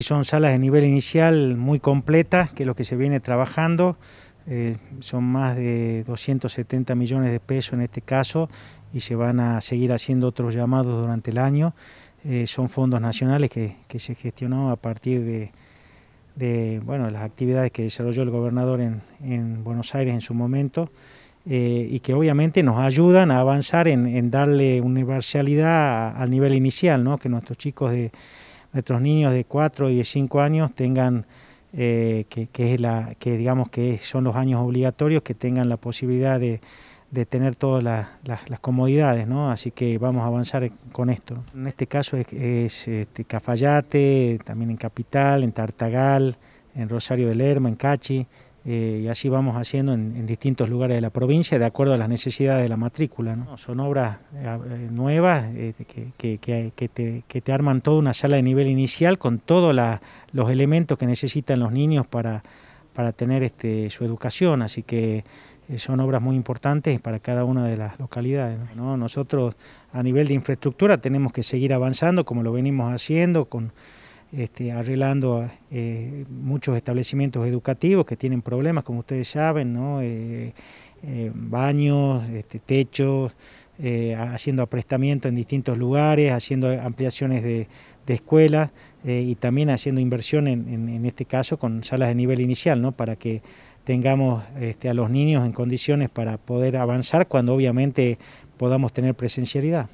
Son salas de nivel inicial muy completas, que es lo que se viene trabajando. Eh, son más de 270 millones de pesos en este caso y se van a seguir haciendo otros llamados durante el año. Eh, son fondos nacionales que, se gestionan a partir de, bueno, las actividades que desarrolló el gobernador en, Buenos Aires en su momento eh, y que obviamente nos ayudan a avanzar en, darle universalidad al nivel inicial, que nuestros chicos de nuestros niños de 4 y de 5 años tengan, eh, que, digamos que son los años obligatorios, que tengan la posibilidad de, tener todas las, comodidades, ¿no? Así que vamos a avanzar con esto. En este caso es, este, Cafayate, también en Capital, en Tartagal, en Rosario de Lerma, en Cachi. Eh, y así vamos haciendo en, distintos lugares de la provincia de acuerdo a las necesidades de la matrícula. Son obras eh, nuevas eh, que, te, arman toda una sala de nivel inicial con todos los elementos que necesitan los niños para, para tener este, su educación, así que son obras muy importantes para cada una de las localidades. Nosotros a nivel de infraestructura tenemos que seguir avanzando como lo venimos haciendo con este, arreglando eh, muchos establecimientos educativos que tienen problemas, como ustedes saben, eh, eh, baños, este, techos, haciendo aprestamiento en distintos lugares, haciendo ampliaciones de, escuelas y también haciendo inversión en, este caso con salas de nivel inicial, ¿no? para que tengamos este, a los niños en condiciones para poder avanzar cuando obviamente podamos tener presencialidad.